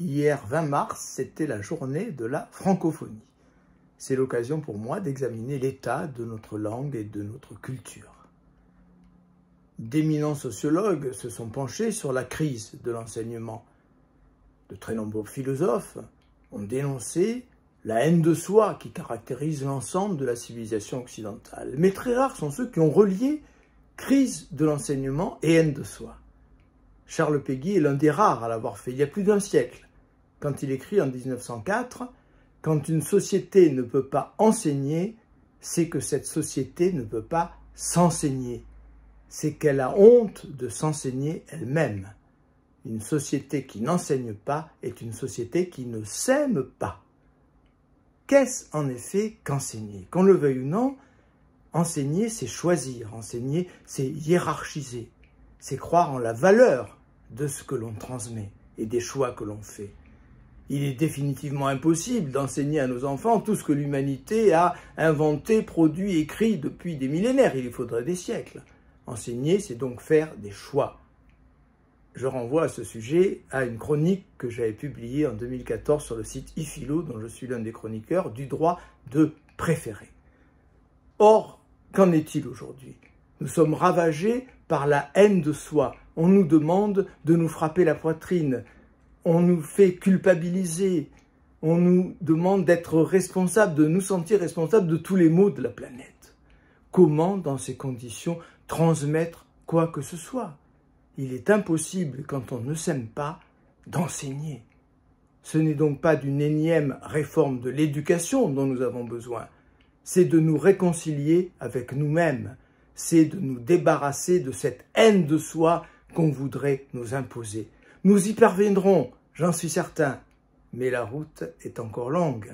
Hier 20 mars, c'était la journée de la francophonie. C'est l'occasion pour moi d'examiner l'état de notre langue et de notre culture. D'éminents sociologues se sont penchés sur la crise de l'enseignement. De très nombreux philosophes ont dénoncé la haine de soi qui caractérise l'ensemble de la civilisation occidentale. Mais très rares sont ceux qui ont relié crise de l'enseignement et haine de soi. Charles Péguy est l'un des rares à l'avoir fait il y a plus d'un siècle quand il écrit en 1904 « Quand une société ne peut pas enseigner, c'est que cette société ne peut pas s'enseigner. C'est qu'elle a honte de s'enseigner elle-même. Une société qui n'enseigne pas est une société qui ne s'aime pas. Qu'est-ce en effet qu'enseigner Qu'on le veuille ou non, enseigner c'est choisir, enseigner c'est hiérarchiser, c'est croire en la valeur de ce que l'on transmet et des choix que l'on fait. Il est définitivement impossible d'enseigner à nos enfants tout ce que l'humanité a inventé, produit, écrit depuis des millénaires. Il y faudrait des siècles. Enseigner, c'est donc faire des choix. Je renvoie à ce sujet à une chronique que j'avais publiée en 2014 sur le site iFilo, dont je suis l'un des chroniqueurs, du droit de préférer. Or, qu'en est-il aujourd'hui Nous sommes ravagés par la haine de soi. On nous demande de nous frapper la poitrine, on nous fait culpabiliser, on nous demande d'être responsable, de nous sentir responsable de tous les maux de la planète. Comment, dans ces conditions, transmettre quoi que ce soit Il est impossible, quand on ne s'aime pas, d'enseigner. Ce n'est donc pas d'une énième réforme de l'éducation dont nous avons besoin, c'est de nous réconcilier avec nous-mêmes, c'est de nous débarrasser de cette haine de soi qu'on voudrait nous imposer. Nous y parviendrons J'en suis certain, mais la route est encore longue.